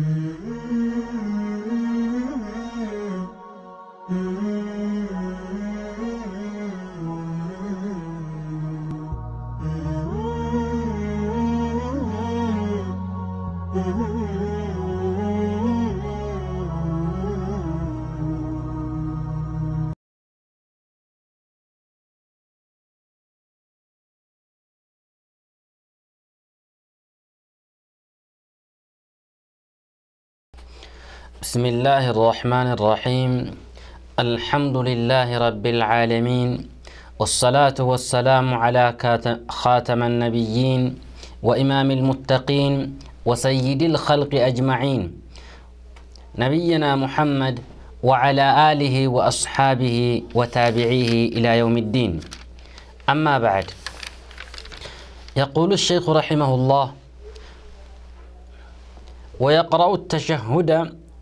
Mm-hmm. بسم الله الرحمن الرحيم الحمد لله رب العالمين والصلاة والسلام على خاتم النبيين وإمام المتقين وسيد الخلق أجمعين نبينا محمد وعلى آله وأصحابه وتابعيه إلى يوم الدين أما بعد يقول الشيخ رحمه الله ويقرأ التشهد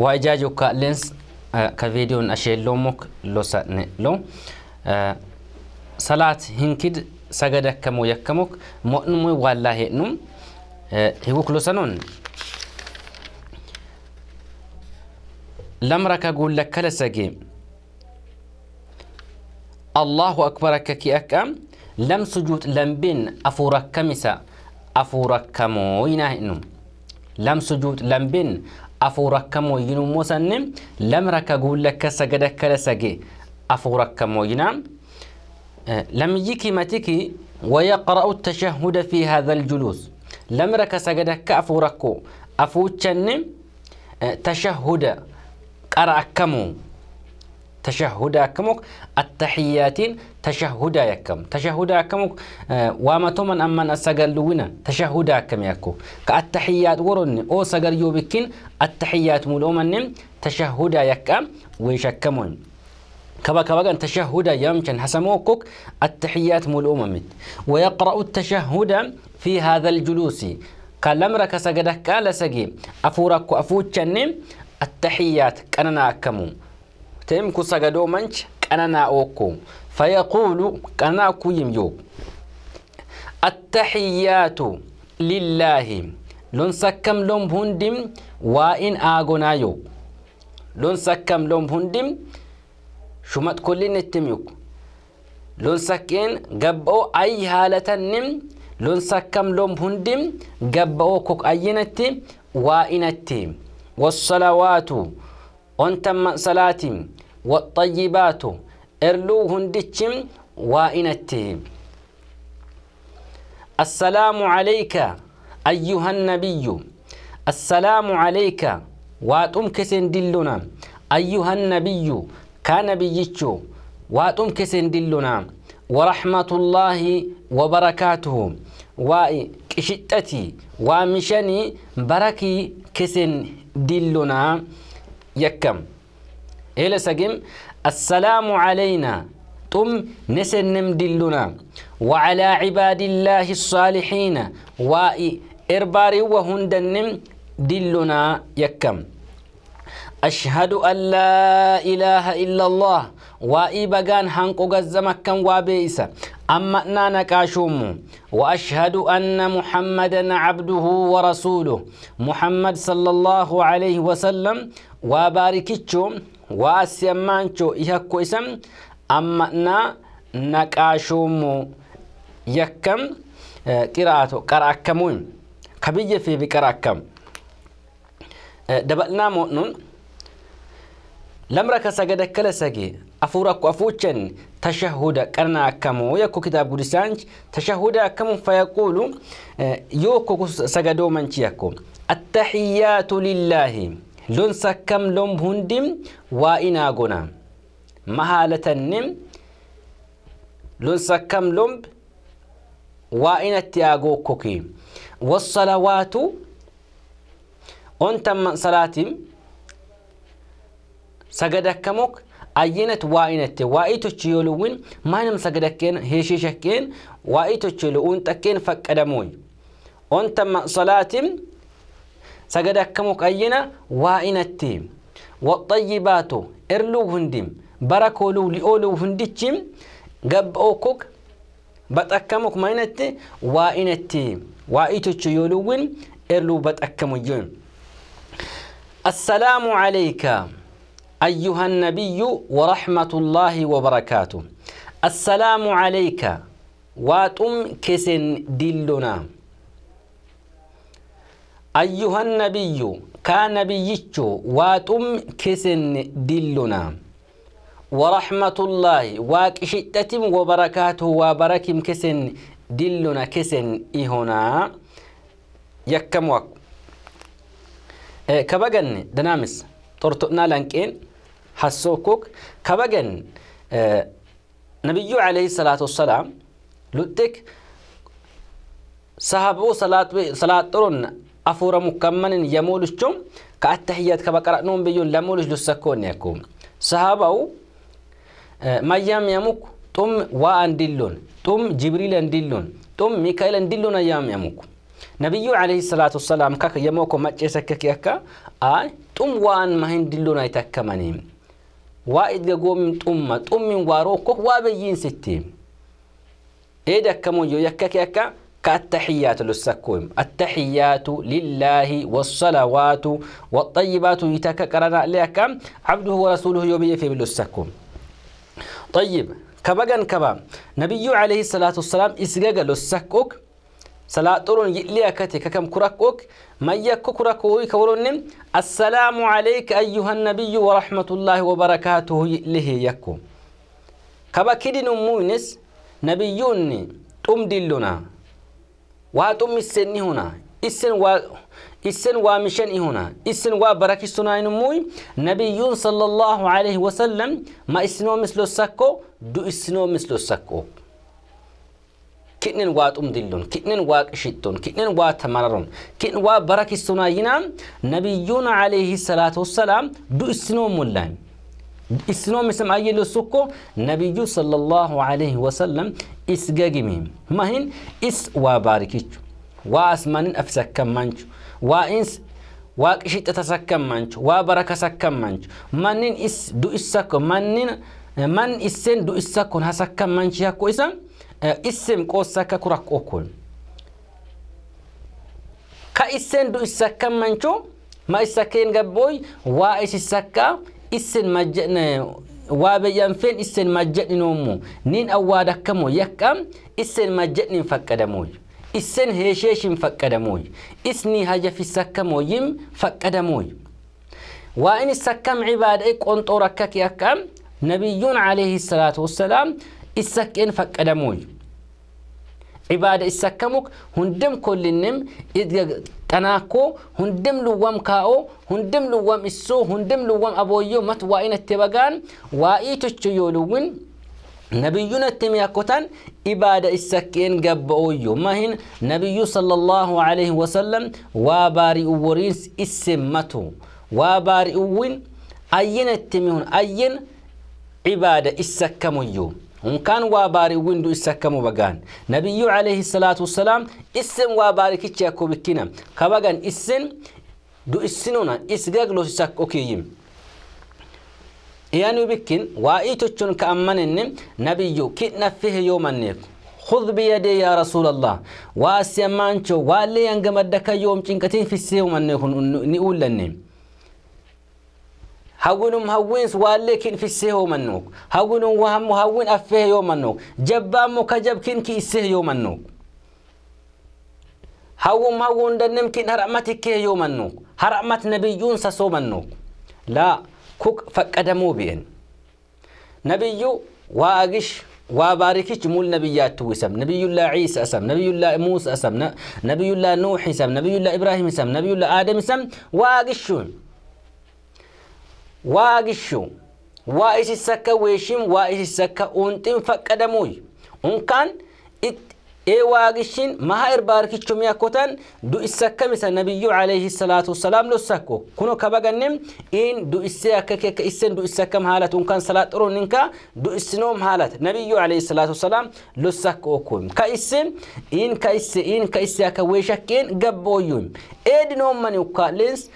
waija joka lens ka videon asheelo lomok losa ne lo salat hinkid sagada kamo yakamok mo'numu wallahi num hiwuk losanon lamraka gulla kala sage allahu akbar akkaki akkam lam sujud lambin afurakkamisa afurakkamoo yinaa hinum lam sujud lambin أفور كم وينو لم رك أقول لك سجد كلا سجى أفور كم وينام لم يجي متكي ويقرأ التشهد في هذا الجلوس لم رك سجد كأفور كو أفوتشنم تشهد قرأ كمو تشهدا كموك التحيات تشهدا يكم تشهدا كموك آه، وما تمن أما نسجل لونا تشهدا كم يكو كالتحيات ورن أو سجل يوبكين التحيات ملومن تشهدا يكم ويشكمون كبا كبا تشهد يمكن حسموكك التحيات ملومن ويقرأ التشهد في هذا الجلوس كالامرك سجدك قال سجي أفورك أفوتشني التحيات كأننا كمو kateem ku sgddoomancha qananaa ookko fayyaquu qananaa ku yimyoo ataxiyyaatu lillaahi lunsakkam loom hundi waa in aagonayo lunsakkam loom hundi shumad kollin itti mi'uko lunsakeen gabba'oo ayyi haalatannii lunsakkam loom hundi gabba'oo kok ayyinatti waa inatte wasalawaatu onta والطيبات إرلو هندتشم التيب السلام عليك أيها النبي السلام عليك واتم كسن دلنا أيها النبي كان بيجو واتم كسن دلنا ورحمة الله وبركاته وائي كشتتي ومشاني بركي كسن دلنا يكم هلا سجم السلام علينا تم نسنم دلنا وعلى عباد الله الصالحين وإي إرباري وهندنم دلنا يكم أشهد أن لا إله إلا الله وإي بغان هنقو غزمكا وابيسا أما أنا كاشومو وأشهد أن محمدا عبده ورسوله محمد صلى الله عليه وسلم وباركتشم waasiya maancho ihakko isan amma'naa naqaashoomo yakkam e, qara qara'akkamuun ka biyya qara akkam e, dabal'inaa mo'nuun lamra ka sagada kala sage afuura ku afuuchan tashahuda qarna akkamoo yakko kitaab gudisaanch tashahuda akkamuun fayaquulu e, yoo ko sagadoomanchi yakko attaxiyyaatu lillaahi لون سكم لوم هندم وإنا غنا مهالة النم لون سكم لوم وإنا التياغو كوكي والصلوات أنت من صلاتي سجدك كمك ayyanat waa'inatti waa'iitochi yoo luwwin maanam sagadakkeen heeshiishakkeen waa'iitochi lu'uun xakkeen faqqadamuuy onta salaatiin سجد أكمو كأينا التيم والطيبات إرلو هندم بركولو لأولو هندتشم قب أوكوك بتأكموك ما إنتي التيم وإيتو تشيولوين إرلو بتأكمو جون السلام عليك أيها النبي ورحمة الله وبركاته السلام عليك واتم كسن دلنا أيها النبي كان بيجو واتم كسن دلنا ورحمة الله واكشتتم وبركاته وبركم كسن دلنا كسن إهنا يكم وك إيه، كبغن دنامس ترتقنا لنكين حسوكوك كبغن إيه، نبي عليه الصلاة والسلام لتك صحابو صلاة صلاة afuramu kammanin yamooluchom ka attahiyat ka baqara'nuun biyyoon lamooluch lussakkoonni akkum sahabawu mayyam yamuk tum waa andilloon tum jibriil andilloon tum mikaa'il andilloon ayyaam yamuk nabiyyu alayhi salaatu wasalaam kaka yamoo ko macceesakkaki akka ay tum waan mahin dilloon ay takkamanii waa idga goomin xumma xummin waaroo ko waa beyyiin sitti eeda akkamoo yoo yakkaki akka كالتحيات للسكوم التحيات لله والصلوات والطيبات يتككرنا لك عبده ورسوله يومي في بلو طيب كبغن كبا نبي عليه الصلاة والسلام إسجاق للسكوك صلاة ترون يقليا كتي ككم كركوك ما يكو كركوهي كورون السلام عليك أيها النبي ورحمة الله وبركاته يقليه يكو كبا كدن مونس نبيوني تمدلنا واطم السن هنا السن و السن ومشن هنا السن وبركي سنين موي نبي صلى الله عليه وسلم ما إسنو مثل السكو دو إسنو مثل السكو كنن وات أم دلون كنن وات شتون كنن وات مررون كن وات بركي نبي عليه الصلاة والسلام دو إسنو ملان اسلام اسم اي لسوكو نبي صلى الله عليه وسلم اسجاجمهم ما هن اس وباركيش واسمان افسكم منش وانس واقشيت تسكم منش وبركه سكم منش منين اس دو اسكو منين من اسن دو اسكون هسكم منش آه، يا كويسا اسم قوسك كرك اوكل كاسن دو اسكم منشو ما اسكين جبوي وايس اسكا isin majjadne waabayyanfeen isin majjadhinoommu nin awwaadakkamo yakkam isin majjadhin faqqadamoy isin heesheeshin faqqadamoy isni hajafisakkamoyim faqqadamoy waa in isakkam cibaada'i qonxoo rakkaki akkam nabiyyuun alayhi salaatu wassalaam isakkeen faqqadamoy عبادة السكمك هندم كل النم إذا تناكو هندم لوام كاو هندم لوام السو هندم لوام أبو يوم متوائن التبقان وإيتو تشيولوين نبينا التميكوتان إبادة السكين قب أويو مهن نبي صلى الله عليه وسلم وباري ورينس اسمته وباري أين التميون أين عبادة السكميو Hunkaan waa baariiwwan du'eessa kamuu bagaan nabiyyoo calaasisalaam isaan waa bariichicha kabagan kabaga isaan du'eessinoonni isgaag lusisaa kookeeyiin eenu bikin waan itoo cunaa ammanii nabiyu ki nafeef yoomanneeku khudba yaddee yaadra sulallaa waan si'a manchoo waan lee'an gama dakaayoo mucanfatiin fise'uu manneeku ni uulannee. هاونم هاوينس والكن في السه يوم النوك هاونم وهم هاوين أفه يوم النوك جبا مكجب كن كي السه يوم النوك هاوم هاون دنم كن هرمتك كه يوم النوك هرمت نبي يونس سسوم النوك لا كوك فقدمو بين نبي يو واقش وباركش مول نبيات توسم نبي الله عيسى اسم نبي الله موسى اسم نبي الله نوح اسم نبي الله ابراهيم اسم نبي الله ادم اسم واقشون waagishu waa isi sakka weeshin waa isi sakka unxin faqqadamuy unkaan ee waagishin maha irbaarkichumi akkotan du isakkamisa nabiyyu alayhi salaatu wasalaam lossakko kuno kabaganem in du issee akkakekka issen du issakkam haalat unkan salaat xoroninka du issinoom haalat nabiyyu alayhi salaatu wasalaam lossakko okkum ka isse in ka isse in ka isse akka weeshakkeen gabbooyyum eedinoom mani ukkaaleens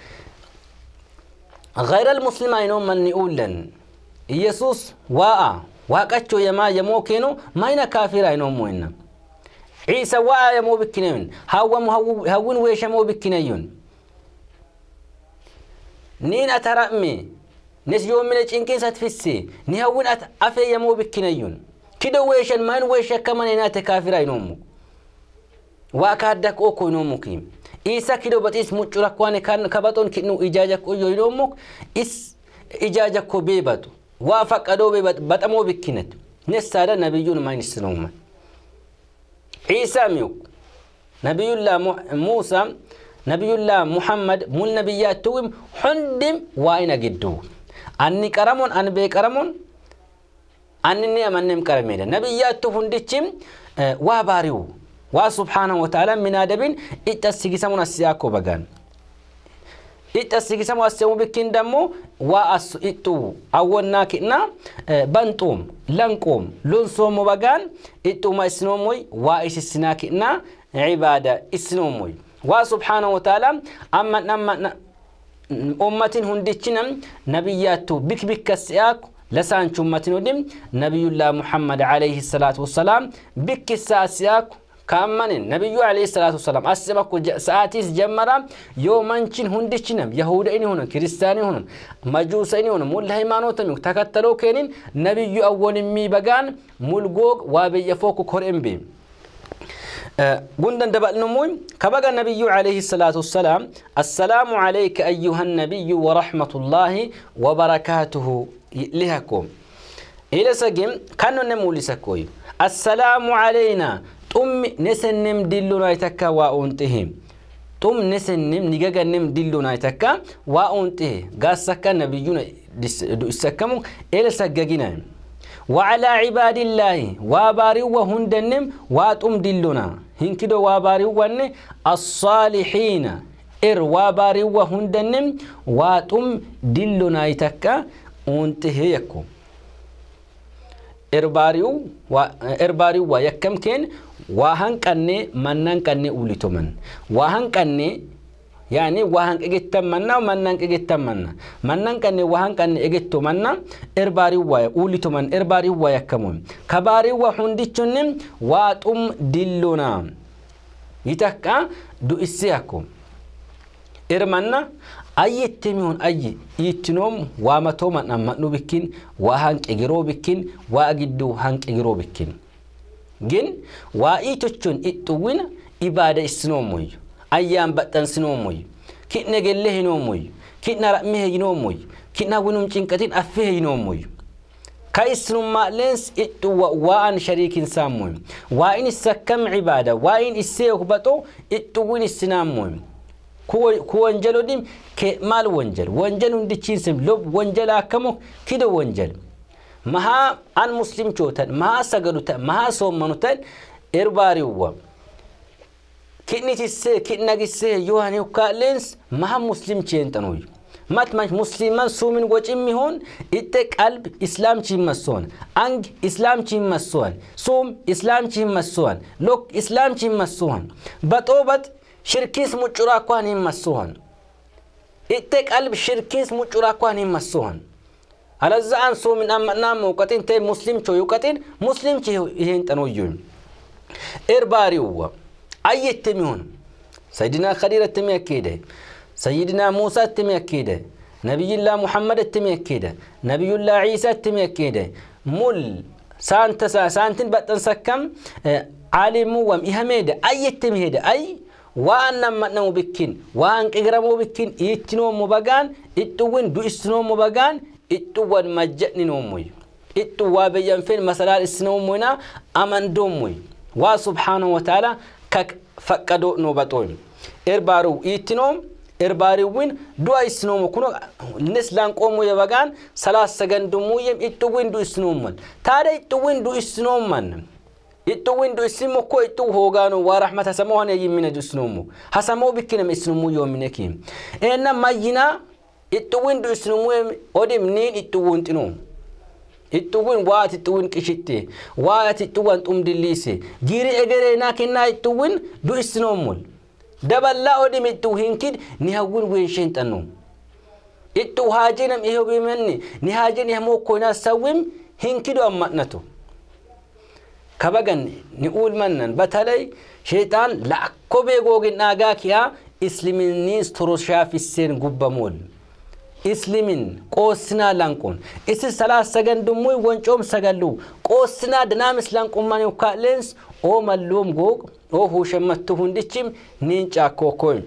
غير المسلمين من يقولن يسوس واء واقچو يما يموكينو ماين كافرين موين عيسى واء يمو بكنين هاو هاون ويش مو بكنين نين اترمي نس يوم من الجنكين ستفسي ني هاون افي يمو بكنين كده ويشن مان ويش كمان هنا تكافرين مو واكادك اوكو نومكيم إيسا كيلو بتيس مجرا كوان كان كبتون كنو إجاجة كو يلومك إس إجاجة كو بيبتو وافق أدو بيبت بتأمو بكنت نسارة نبيون ما ينسلوما عيسى ميوك نبي الله موسى نبي الله محمد مول نبيات توم حندم وين جدو أني كرمون أن بي كرمون أني نعم أني كرمين نبيات تفندتشم واباريو waa subxaanahu wataalaan min aadabin ixa sigisamuun as siyaakoo bagaan ixa sigisamu asemu bikkin dammo waa as ixxuu awwannaa ki'na banxuum lanquum lunsoomo bagaan ixxuma isinoomoy waa isisinaa ki'na cibaada isinoomoy waa subxaanahu wataalaan amma dhamma ummatin hundichinam nabiyyaattu bik bikka siyaako لسان شمتنودم نبي الله محمد عليه الصلاة والسلام بك الساسياك كامن النبي عليه الصلاة والسلام أسبق ساعتيس جمرا يومانشين هندشينم يهود إني هنا كريستاني هنا مجوس إني هنا مول هيمانو تميك تكتلو كينين نبي أول مي بغان ملغوغ وابي يفوكو كورين بيم قندن أه، دبل نموي كبقى النبي عليه الصلاة والسلام السلام عليك أيها النبي ورحمة الله وبركاته لهكم إلى سجم كانوا نمولي سكوي السلام علينا xummi nisennim dillunayi takka waa uunxihe xum nisennim nigagannim dillunayi takka waa uunxihe gaassakka nabiyyuna du'issakkamu ele saggaginayi وعلى عباد الله واباري وهندنم واتم دلنا هنكدو واباري ون الصالحين إر واباري وهندنم واتم دلنا يتكا وانتهي يكو إرباريو و إرباريو ويكم كين waa hanqanne mannaan qannee uulitoman waa hanqanne yaani waa hanqegettan manna mannaan qegettan manna mannaan qanne waa hanqanne egetto manna erbaarii waaya uulitoman erbaarii waa akko bikkin waa bikkin waa bikkin gin waa'ii jechuun itti ibaada isin ayyaan baxxansin oomuyu kidna gellee hin oomuyu kidna ramihee hin kidna winum cinqatin affihee hin oomuyu ka isinumaalleen itti waa'an shariikin saamuyu waa'in isakkam cibaada waa'in isee hubaxo itti win isinaamuyu ku wanjal odim ke maal wanjal wanjal hundichiinsim lob wanjal akkamo kido wanjal مها mahaa an muslimchoo مها mahaa sagadu tan mahaa soommanu tan irbaariwwa ki'nitissee مها مسلم چينتنوي مات muslimcheen مسلمان سومن musliman suumin wocimmi قلب اسلام چي مسون massoan اسلام چي مسون سوم اسلام چي مسون لوك اسلام چي مسون muccuraa شركيس hin massoan مسون qalb قلب شركيس kwaan hin مسون هنزعان سو من أم نام وقتين تي مسلم شو يقتين مسلم شو يهين تنوجون إرباري هو أي التميون سيدنا خليل التمي أكيده سيدنا موسى التمي أكيده نبي الله محمد التمي أكيده نبي الله عيسى التمي أكيده مل سانتسا سانتن بتنسكم آه، عالم وام إهميده أي التمي أي waan nammannamu bikkin waan qigramuu bikkin ittinoomu bagaan ixxuwwin du'istinoomu bagaan ittuwan majja'ni nomuy ittu waa beyyanfen masalal isinomuina amandomuy waa subhaanahu wataala kak faqqado nobatoy erbaaru iittinom erbaariwin du'a isinomu kuno nes lanqomu yebagaan salaas sagandumuyem ittuwin du isinoman taada ittuwin du isinoman ittu windu isimu ko ittu hogaano waa rahmat hasamoo hana yimmina du isinomu hasamoo bikkinam isinomu yoominekin enna mayyinaa Ixxuwwiin dursinummuu odimniin ixxuwwuun xinuum. Ixxuwwiin waa ati ixxuwwiin qishitti waa ati ixxuwwan xumdilliisi giiri egereenaa kennaa ixxuwwiin dursinummul. Daballaa odim ixxuw hinkid ni hawwin weensheen xannu. ittuu haajee nam ihoo bimanni ni haajee ni hamoo koonaa sawwim hinkidu ammadnatu. Kabagan ni uulmannan batalay sheexaan lakkoo beegoogin dhaagaa kiyaa islimiinniis torooshaa fisseen mool. إسلمين قوسنا لانكون إس سلا سجن دموي وانجوم سجلو قوسنا دنامس لانكون من يكالنس أو ملوم جوج أو هو شمتهون دشيم نينجا كوكوين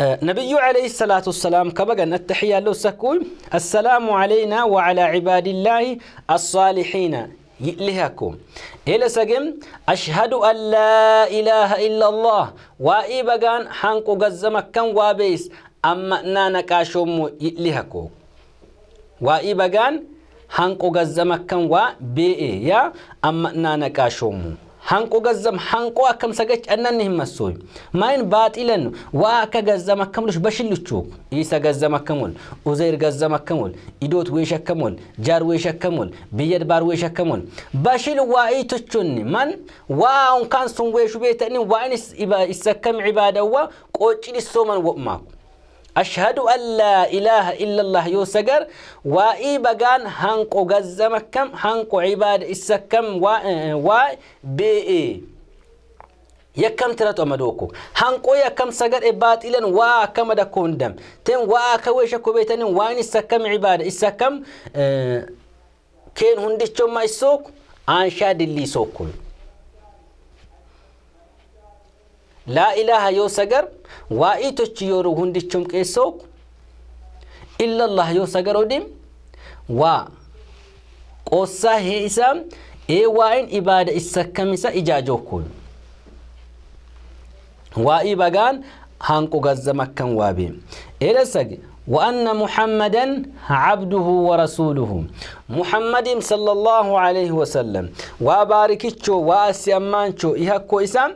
نبي عليه الصلاة والسلام كبقى التحية لو سكوي السلام علينا وعلى عباد الله الصالحين لهاكم إلى سجم أشهد أن لا إله إلا الله وإبقان حنق قزمك كان وابيس amma naa naqaashoomoo hidhi hakoo waa'ii bagaan hanqo gazzam akkam waa bee'e yaa amma naa naqaashoomoo hanqo ገዘም hanቆ አከም ሰገች እነን ይመስሶይ ማይን ባጢለን ዋከ ገዘም አከምልሽ በሽልቹ ኢሰ ገዘም አከሙል ኡዘይር ገዘም አከሙል ኢዶት ወይሽ አከሙል ጃር ወይሽ አከሙል ቢየድ ባር ወይሽ አከሙል በሽል ዋኢቶቹን ማን ዋውን ካንሱን ወይሹ ቤተኒ ዋይንስ ይሰከም ዒባዳዋ ቆጭ ሊሶመን ወማኩ أشهد أن لا إله إلا الله يوسجر وإي بقان هنقو قزم كم هنقو عباد إسكم و و بي يكم ترى أمدوكو هنقو يكم سجر إباد إلن وا كم دكون دم تن وا كويشكو بيتن وين إسكم عباد إسكم أه كين هندش ما يسوق أنشاد اللي سوكو لا إله يو سجر وايتو تشيورو هندي تشوم كيسو إلا الله يو سجر وديم و قصة هيسام إي واين إبادة إسكاميسا إجاجو كون وإي بغان هانكو غزة مكة وابيم إلا سج وأن محمدا عبده ورسوله محمد صلى الله عليه وسلم وباركتشو واسيامانشو إيهاكو إسام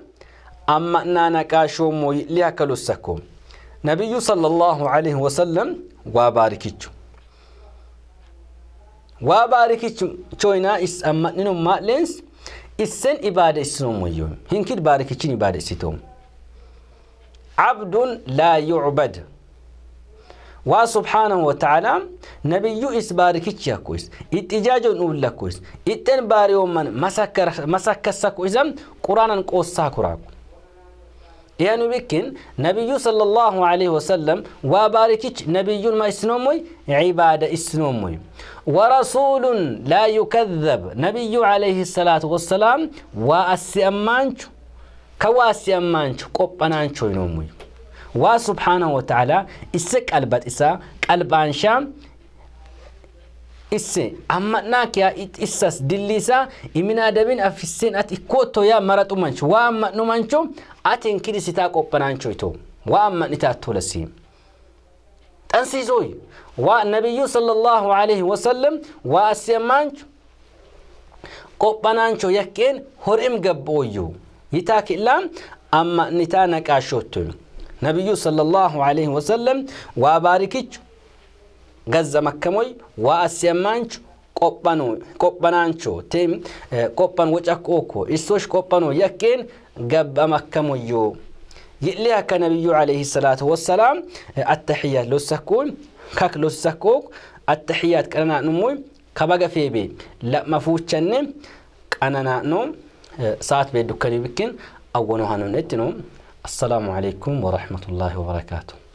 أما نانا كاشوموي ليأكلوا السكوم نبي صلى الله عليه وسلم وباركتشو وباركتشوينا إس أما نينو ما لينس إسن إبادة إسنومويو هنكد باركتشين إبادة إستوم عبد لا يعبد وسبحانه وتعالى نبي إس باركتش كويس إتجاج نقول لك كويس إتن باريوم من مسكر مسكر سكويزم قرانا قوس ساكراكو يعني بكن نبي صلى الله عليه وسلم وباركك نبي ما اسنومي عبادة اسنومي ورسول لا يكذب نبي عليه الصلاة والسلام واسي أمانك كواسي أمانك قبنانش ينومي وسبحانه وتعالى اسك البت اسا قلبان شام اسي أما ناك يا it دليسا امنا دبين افسين اتكوتو يا مرات maraxumanchu waa ammadnumanchu atiin kilisitaa qophanaanchoyto waa amma itaatto lasiim ጠንሲዞይ ዋ ነቢዩ ሰለላሁ ዐለይሂ ወሰለም ዋ አስየማንች ቆጳናንቾ የቄን ሆርም ገቦዩ ይታክላም አማ ኒታ ነቃሾቱ ነቢዩ ሰለላሁ ዐለይሂ ወሰለም ዋ ባሪክች ገዘ መከሞይ ዋ አስየማንች qophanaanchoo teem qophan wacaqqoo إيشوش isosh يكين جب gabbama يو يلي كان النبي عليه الصلاة والسلام التحيات لسكون كاك لسكوك التحيات كنا نموي كبقى في بي لا مفوتشن أنا نوم ساعات بيدو كان يمكن أول هانو السلام عليكم ورحمة الله وبركاته